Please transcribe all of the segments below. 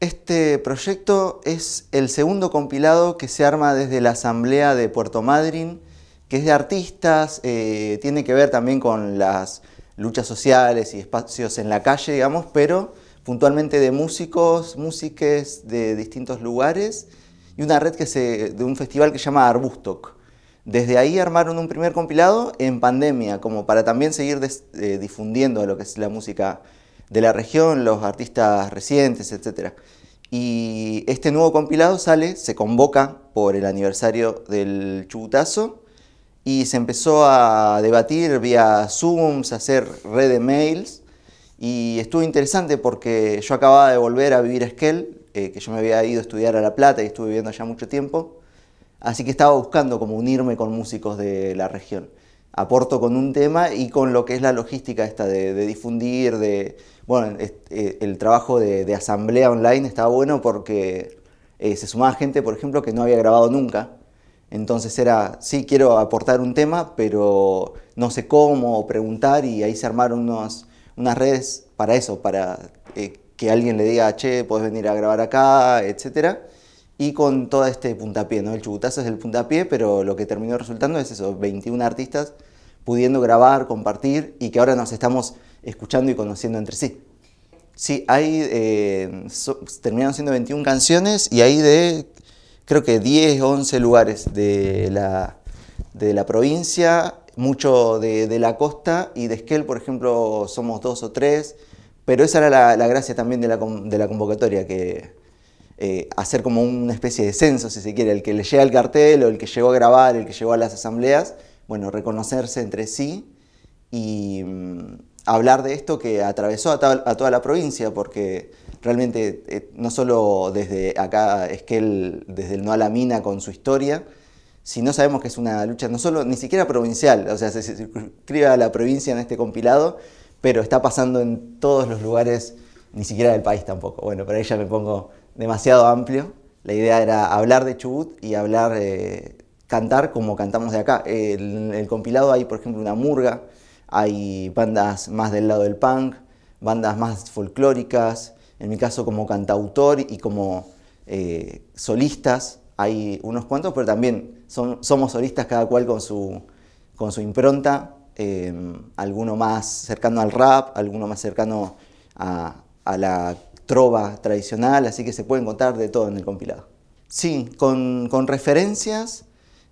Este proyecto es el segundo compilado que se arma desde la Asamblea de Puerto Madryn, que es de artistas, eh, tiene que ver también con las luchas sociales y espacios en la calle, digamos, pero puntualmente de músicos, músiques de distintos lugares y una red que se, de un festival que se llama Arbustoc. Desde ahí armaron un primer compilado en pandemia, como para también seguir eh, difundiendo lo que es la música de la región, los artistas recientes, etc. Y este nuevo compilado sale, se convoca por el aniversario del chutazo y se empezó a debatir vía Zooms, a hacer red de mails y estuvo interesante porque yo acababa de volver a vivir a Esquel, eh, que yo me había ido a estudiar a La Plata y estuve viviendo allá mucho tiempo, así que estaba buscando como unirme con músicos de la región aporto con un tema y con lo que es la logística esta de, difundir, de... Bueno, eh, el trabajo de, asamblea online estaba bueno porque eh, se sumaba gente, por ejemplo, que no había grabado nunca. Entonces era, sí, quiero aportar un tema, pero no sé cómo preguntar y ahí se armaron unas redes para eso, para eh, que alguien le diga, che, puedes venir a grabar acá, etcétera y con todo este puntapié, ¿no? El chubutazo es el puntapié, pero lo que terminó resultando es eso, 21 artistas pudiendo grabar, compartir y que ahora nos estamos escuchando y conociendo entre sí. Sí, hay, eh, terminaron siendo 21 canciones y ahí de, creo que 10, 11 lugares de la, de la provincia, mucho de, de, la costa y de Esquel, por ejemplo, somos dos o tres, pero esa era la, la gracia también de la, de la convocatoria, que eh, hacer como una especie de censo, si se quiere, el que le llega al cartel o el que llegó a grabar, el que llegó a las asambleas, bueno, reconocerse entre sí y mm, hablar de esto que atravesó a, toda la provincia, porque realmente eh, no solo desde acá, es que él, desde el No a la Mina con su historia, si no sabemos que es una lucha no solo, ni siquiera provincial, o sea, se escribe a la provincia en este compilado, pero está pasando en todos los lugares, ni siquiera del país tampoco. Bueno, para ahí me pongo demasiado amplio. La idea era hablar de Chubut y hablar, eh, cantar como cantamos de acá. En el, compilado hay, por ejemplo, una murga, hay bandas más del lado del punk, bandas más folclóricas, en mi caso como cantautor y como eh, solistas, hay unos cuantos, pero también somos solistas cada cual con su, con su impronta, eh, alguno más cercano al rap, alguno más cercano a, a la trova tradicional, así que se puede encontrar de todo en el compilado. Sí, con, referencias,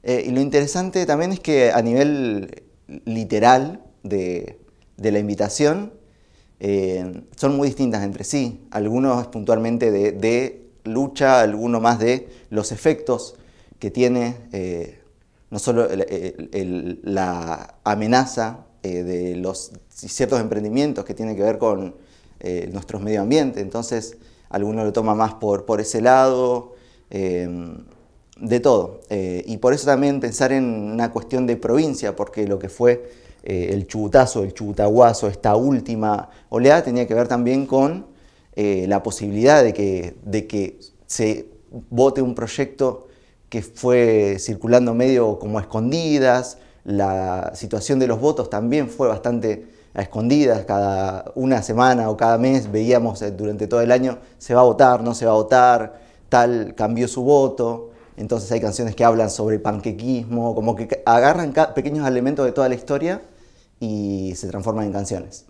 eh, y lo interesante también es que a nivel literal de, la invitación, eh, son muy distintas entre sí. Algunos puntualmente de, lucha, algunos más de los efectos que tiene eh, no solo la amenaza de los ciertos emprendimientos que tiene que ver con eh, nuestros nuestro medio ambiente. Entonces, alguno lo toma más por, por ese lado, em, de todo. Eh, y por eso también pensar en una cuestión de provincia, porque lo que fue eh, el chubutazo, el chubutaguazo, esta última oleada, tenía que ver también con la posibilidad de que, de que se vote un proyecto que fue circulando medio como escondidas, la situación de los votos también fue bastante a escondidas, cada una semana o cada mes veíamos eh, durante todo el año, se va a votar, no se va a votar, tal cambió su voto, entonces hay canciones que hablan sobre panquequismo, como que agarran pequeños elementos de toda la historia y se transforman en canciones.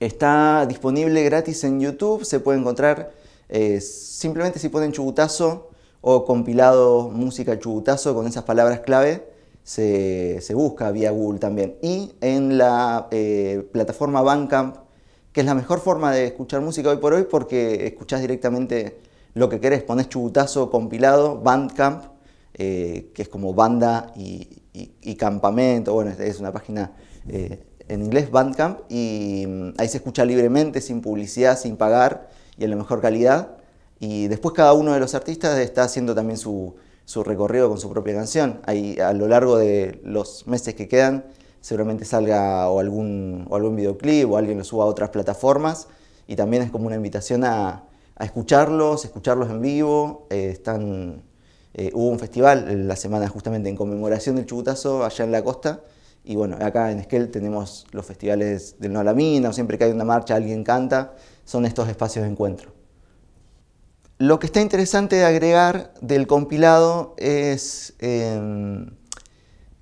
Está disponible gratis en YouTube, se puede encontrar eh, simplemente si ponen chubutazo o compilado música chubutazo con esas palabras clave se, busca vía Google también. Y en la eh, plataforma Bandcamp, que es la mejor forma de escuchar música hoy por hoy porque escuchás directamente lo que querés, pones chubutazo compilado, Bandcamp, eh, que es como banda y, campamento, bueno, es una página eh, en inglés, Bandcamp, y mm, ahí se escucha libremente, sin publicidad, sin pagar y en la mejor calidad. Y después cada uno de los artistas está haciendo también su, su recorrido con su propia canción. Ahí, a lo largo de los meses que quedan, seguramente salga o algún, algún videoclip o alguien lo suba a otras plataformas. Y también es como una invitación a, escucharlos, escucharlos en vivo. Eh, están, eh, hubo un festival la semana justamente en conmemoración del Chubutazo allá en la costa. Y bueno, acá en Esquel tenemos los festivales del No a la Mina, o siempre que hay una marcha alguien canta. Son estos espacios de encuentro. Lo que está interesante de agregar del compilado es em,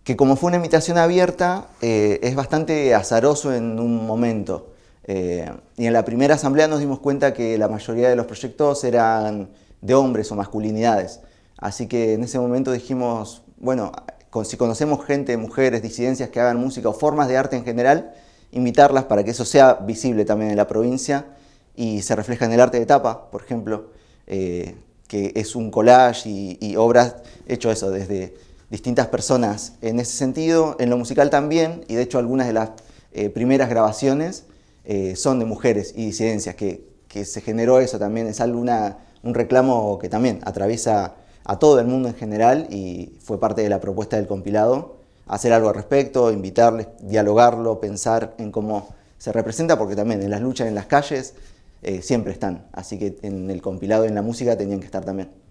que como fue una invitación abierta, eh, es bastante azaroso en un momento. Eh, y en la primera asamblea nos dimos cuenta que la mayoría de los proyectos eran de hombres o masculinidades. Así que en ese momento dijimos, bueno, si conocemos gente, mujeres, disidencias que hagan música o formas de arte en general, invitarlas para que eso sea visible también en la provincia y se refleja en el arte de tapa, por ejemplo. Eh, que es un collage y, obras, hecho eso desde distintas personas en ese sentido, en lo musical también, y de hecho algunas de las eh, primeras grabaciones eh, son de mujeres y disidencias, que, se generó eso también, es alguna un reclamo que también atraviesa a todo el mundo en general y fue parte de la propuesta del compilado, hacer algo al respecto, invitarles, dialogarlo, pensar en cómo se representa, porque también en las luchas en las calles eh, siempre están. Así que en el compilado y en la música tenían que estar también.